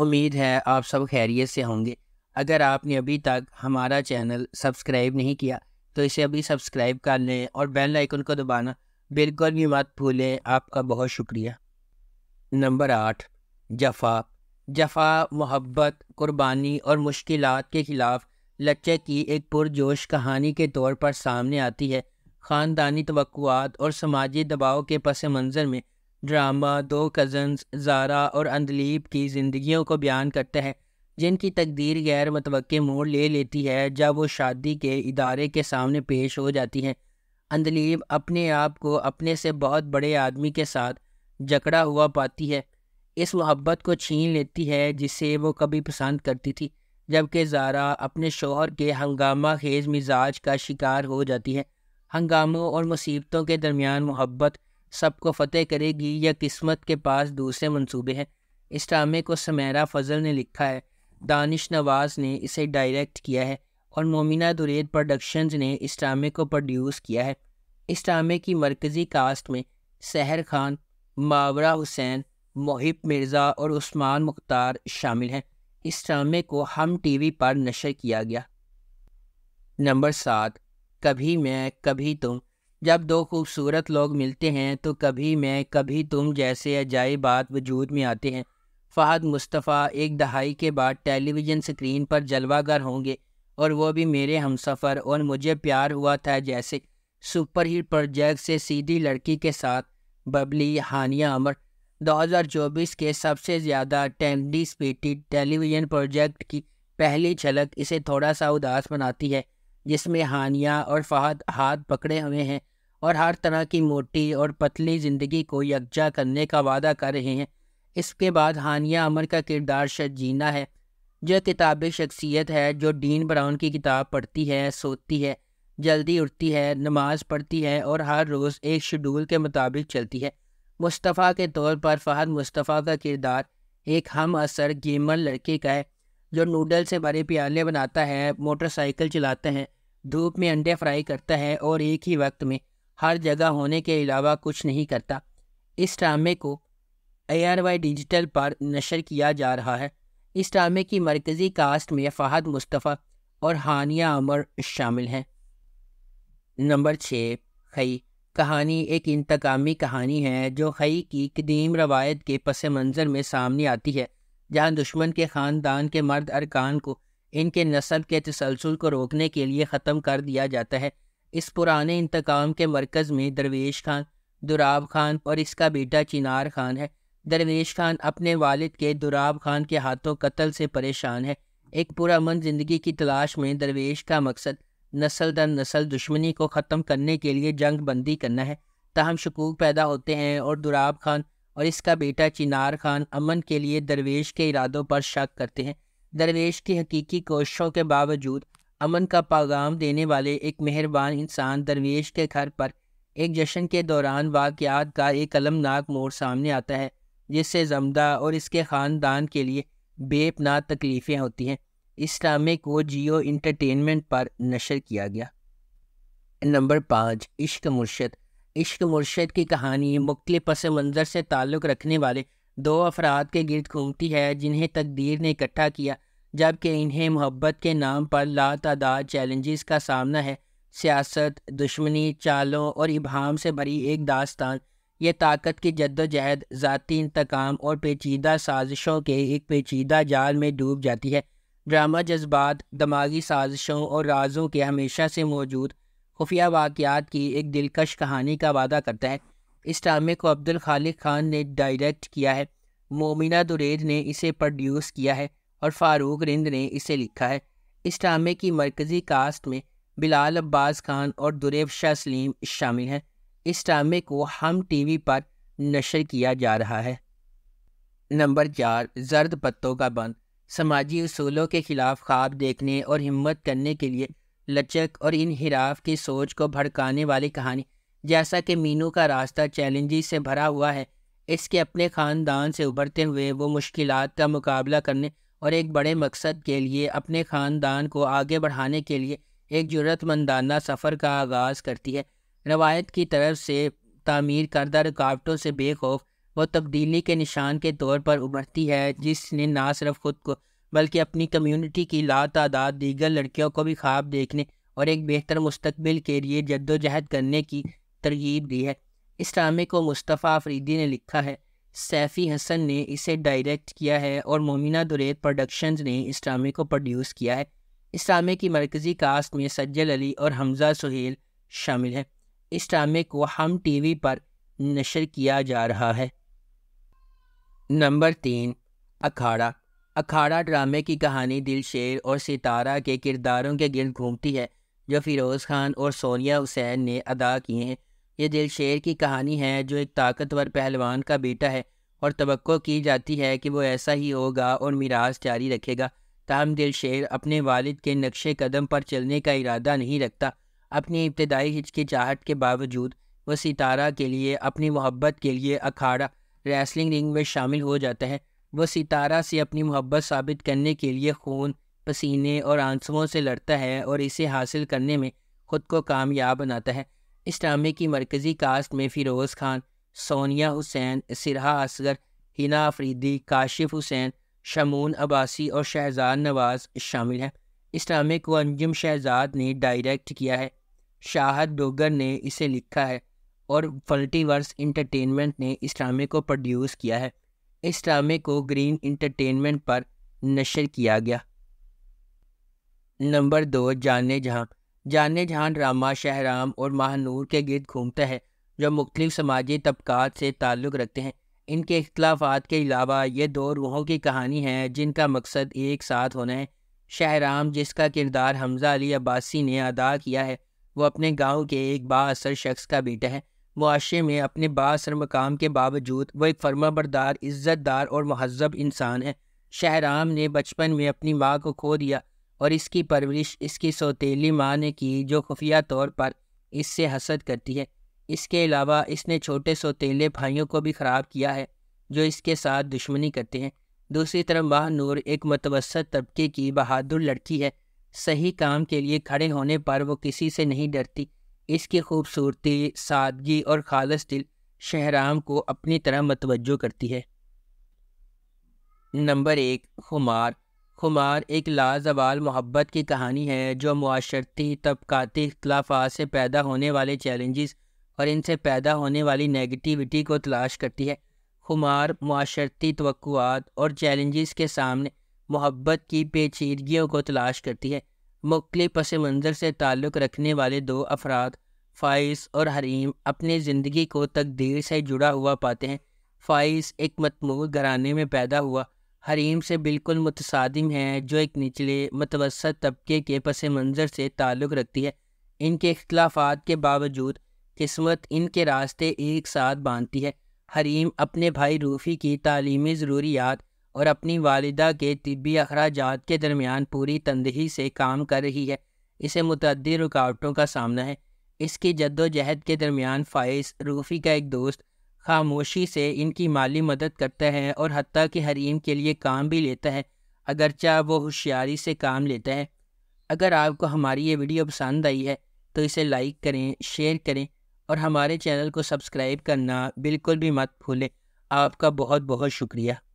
उम्मीद है आप सब खैरियत से होंगे अगर आपने अभी तक हमारा चैनल सब्सक्राइब नहीं किया तो इसे अभी सब्सक्राइब कर लें और बेल आइकन को दबाना बिल्कुल भी मत भूलें आपका बहुत शुक्रिया नंबर आठ जफा जफा मोहब्बत कुर्बानी और मुश्किल के ख़िलाफ़ लच्चे की एक पुरजोश कहानी के तौर पर सामने आती है ख़ानदानी तो और समाजी दबाव के पस मंज़र में ड्रामा दो कज़न्स जारा और अंदलीब की ज़िंदगियों को बयान करता है जिनकी तकदीर गैर मतवक़ मोड़ ले लेती है जब वो शादी के इदारे के सामने पेश हो जाती हैं अंदलीब अपने आप को अपने से बहुत बड़े आदमी के साथ जकड़ा हुआ पाती है इस मोहब्बत को छीन लेती है जिसे वो कभी पसंद करती थी जबकि जारा अपने शोहर के हंगामा खेज मिजाज का शिकार हो जाती है हंगामों और मुसीबतों के दरमियान मोहब्बत सबको फतेह करेगी या किस्मत के पास दूसरे मंसूबे हैं इस ड्रामे को समैरा फजल ने लिखा है दानिश नवाज ने इसे डायरेक्ट किया है और मोमिना दुरेद प्रोडक्शंस ने इस ड्रामे को प्रोड्यूस किया है इस ड्रामे की मरकज़ी कास्ट में सहर खान मावरा हुसैन मोहिब मिर्ज़ा और उस्मान मुख्तार शामिल हैं इस ड्रामे को हम टीवी पर नशर किया गया नंबर सात कभी मैं कभी तुम जब दो खूबसूरत लोग मिलते हैं तो कभी मैं कभी तुम जैसे बात वजूद में आते हैं फ़हद मुस्तफ़ा एक दहाई के बाद टेलीविज़न स्क्रीन पर जलवागर होंगे और वो भी मेरे हमसफ़र और मुझे प्यार हुआ था जैसे सुपर हिट प्रोजेक्ट से सीधी लड़की के साथ बबली हानिया अमर 2024 के सबसे ज़्यादा टेंडी स्पीटी टेलीविज़न प्रोजेक्ट की पहली झलक इसे थोड़ा सा उदास बनाती है जिसमें हानिया और फहद हाथ पकड़े हुए हैं और हर तरह की मोटी और पतली ज़िंदगी को यकजा करने का वादा कर रहे हैं इसके बाद हानिया अमर का किरदार शजीना है जो किताबी शख्सियत है जो डीन ब्राउन की किताब पढ़ती है सोती है जल्दी उठती है नमाज़ पढ़ती है और हर रोज़ एक शेड्यूल के मुताबिक चलती है मुस्तफ़ा के तौर पर फ़हद मुस्तफ़ा का किरदार एक हम असर गेमर लड़के का है जो नूडल से भरे प्याले बनाता है मोटरसाइकिल चलाते हैं धूप में अंडे फ्राई करता है और एक ही वक्त में हर जगह होने के अलावा कुछ नहीं करता इस ड्रामे को ए डिजिटल पर नशर किया जा रहा है इस ड्रामे की मरकज़ी कास्ट में फ़हद मुस्तफ़ा और हानिया अमर शामिल हैं नंबर छः खई कहानी एक इंतकामी कहानी है जो खई की कदीम रवायत के पस मंज़र में सामने आती है जहाँ दुश्मन के ख़ानदान के मर्द अरकान को इनके नस्ल के तसलसल को रोकने के लिए ख़त्म कर दिया जाता है इस पुराने इंतकाम के मरकज़ में दरवेश खान दुराब खान और इसका बेटा चिनार खान है दरवेश खान अपने वालिद के दुराब खान के हाथों कत्ल से परेशान है एक पुरान ज़िंदगी की तलाश में दरवेश का मकसद नस्ल दर नस्ल दुश्मनी को ख़त्म करने के लिए जंग बंदी करना है तहम शकूक पैदा होते हैं और दुराब खान और इसका बेटा चिनार खान अमन के लिए दरवेश के इरादों पर शक करते हैं दरवेश की हकीकी कोशिशों के बावजूद अमन का पैगाम देने वाले एक मेहरबान इंसान दरवेश के घर पर एक जश्न के दौरान वाक़ात का एक अलमनाक मोड़ सामने आता है जिससे जमदा और इसके ख़ानदान के लिए बेपना तकलीफ़ें होती हैं इस ड्रामे को जियो इंटरटेनमेंट पर नशर किया गया नंबर पाँच इश्क मुर्शद इश्क मुर्शद की कहानी मुख्तलि पस मंज़र से ताल्लुक़ रखने वाले दो अफराद के गिरद घूमती है जिन्हें तकदीर ने इकट्ठा किया जबकि इन्हें मोहब्बत के नाम पर तदाद चैलेंजेस का सामना है सियासत दुश्मनी चालों और इबहम से भरी एक दास्तान ये ताकत की जद्दोजहद ज़ाती इंतकाम और पेचीदा साजिशों के एक पेचीदा जाल में डूब जाती है ड्रामा जज्बात दिमागी साजिशों और राजों के हमेशा से मौजूद खुफिया वाक़ात की एक दिलकश कहानी का वादा करता है इस ड्रामे को अब्दुल खालिक खान ने डायरेक्ट किया है मोमिना दुरेद ने इसे प्रोड्यूस किया है और फारूक रिंद ने इसे लिखा है इस ड्रामे की मरकज़ी कास्ट में बिलाल अब्बास खान और दुरेब शाह सलीम शामिल हैं इस ड्रामे को हम टीवी पर नशर किया जा रहा है नंबर चार जर्द पत्तों का बंद समाजी असूलों के खिलाफ ख्वाब देखने और हिम्मत करने के लिए लचक और इनहराफ की सोच को भड़काने वाली कहानी जैसा कि मीनू का रास्ता चैलेंजेस से भरा हुआ है इसके अपने ख़ानदान से उभरते हुए वो मुश्किल का मुकाबला करने और एक बड़े मकसद के लिए अपने ख़ानदान को आगे बढ़ाने के लिए एक जरूरतमंदाना सफ़र का आगाज़ करती है रवायत की तरफ से तामीर करदा रुकावटों से बेखौफ वो तब्दीली के निशान के तौर पर उभरती है जिसने ना सिर्फ खुद को बल्कि अपनी कम्युनिटी की ला तादाद दीगर लड़कियों को भी ख्वाब देखने और एक बेहतर मुस्तबिल के लिए जद्दोजहद करने की तरगीब दी है इस ड्रामे को मुस्तफ़ा अफरीदी ने लिखा है सैफ़ी हसन ने इसे डायरेक्ट किया है और मोमिना दुरेद प्रोडक्शन ने इस ड्रामे को प्रोड्यूस किया है इस ड्रामे की मरकज़ी कास्ट में सज्जल अली और हमजा सुहेल शामिल हैं इस ड्रामे को हम टीवी पर नशर किया जा रहा है नंबर तीन अखाड़ा अखाड़ा ड्रामे की कहानी दिल शेर और सितारा के किरदारों के गिरद घूमती है जो फिरोज़ खान और सोनिया हुसैन ने अदा किए हैं ये दिल शेर की कहानी है जो एक ताकतवर पहलवान का बेटा है और तो की जाती है कि वो ऐसा ही होगा और मीरास जारी रखेगा ताहम दिल शेर अपने वालिद के नक्श कदम पर चलने का इरादा नहीं रखता अपनी इब्तदाई हिचकिचाहट के बावजूद वह सितारा के लिए अपनी मोहब्बत के लिए अखाड़ा रेसलिंग रिंग में शामिल हो जाता है वह सितारा से अपनी मोहब्बत साबित करने के लिए खून पसीने और आंसुओं से लड़ता है और इसे हासिल करने में ख़ुद को कामयाब बनाता है इस ड्रामे की मरकज़ी कास्ट में फ़िरोज़ खान सोनिया हुसैन सिरहा असगर हिना आफरीदी काशिफ हुसैन शमून अब्बासी और शहजाद नवाज़ शामिल हैं इस ड्रामे को अंजुम शहजाद ने डायरेक्ट किया है शाहद डोगर ने इसे लिखा है और फल्टीवर्स इंटरटेनमेंट ने इस ड्रामे को प्रोड्यूस किया है इस ड्रामे को ग्रीन इंटरटेनमेंट पर नशर किया गया नंबर दो जाने जहाँ जाने जहान रामा शहराम और महानूर के गिरद घूमता है जो मुख्तलिफ समाजी तबकात से ताल्लुक़ रखते हैं इनके अख्तलाफात के अलावा ये दो रूहों की कहानी है जिनका मकसद एक साथ होना है शहराम जिसका किरदार हमजा अली अब्बासी ने अदा किया है वो अपने गांव के एक बासर शख्स का बेटा है मुआशे में अपने बासर मकाम के बावजूद वह एक फर्मा बरदार इज़्ज़तदार और महजब इंसान है शहराम ने बचपन में अपनी माँ को खो दिया और इसकी परवरिश इसकी सौतीली माँ ने की जो खुफिया तौर पर इससे हसद करती है इसके अलावा इसने छोटे सौतीले भाइयों को भी ख़राब किया है जो इसके साथ दुश्मनी करते हैं दूसरी तरफ माह नूर एक मतवसत तबके की बहादुर लड़की है सही काम के लिए खड़े होने पर वो किसी से नहीं डरती इसकी खूबसूरती सादगी और खालस दिल शहराम को अपनी तरह मतवजो करती है नंबर एक खुमार खुमार एक लाजवाल मोहब्बत की कहानी है जो माशरती तबकती अख्तलाफा से पैदा होने वाले चैलेंजेस और इनसे पैदा होने वाली नेगेटिविटी को तलाश करती है खुमार माशरती तो और चैलेंजेस के सामने मोहब्बत की पेचीदगियों को तलाश करती है मुख्तलि पस मंज़र से ताल्लुक़ रखने वाले दो अफराद फ़ाइस और हरीम अपनी ज़िंदगी को तकदीर से जुड़ा हुआ पाते हैं फ़ाइस एक मतमूल घराने में पैदा हुआ हरीम से बिल्कुल मुतसादिम है जो एक निचले मतवसत तबके के पस मंज़र से ताल्लुक़ रखती है इनके अख्तलाफात के बावजूद किस्मत इनके रास्ते एक साथ बांधती है हरीम अपने भाई रूफ़ी की तालीमी ज़रूरियात और अपनी वालदा के तबी अखराज के दरमियान पूरी तंदही से काम कर रही है इसे मतद रुकावटों का सामना है इसकी जद्दोजहद के दरमियान फ़ाइज़ रूफ़ी का एक दोस्त खामोशी से इनकी माली मदद करता है और हती कि हरीम के लिए काम भी लेता है अगरचा वो होशियारी से काम लेता है अगर आपको हमारी ये वीडियो पसंद आई है तो इसे लाइक करें शेयर करें और हमारे चैनल को सब्सक्राइब करना बिल्कुल भी मत भूलें आपका बहुत बहुत शुक्रिया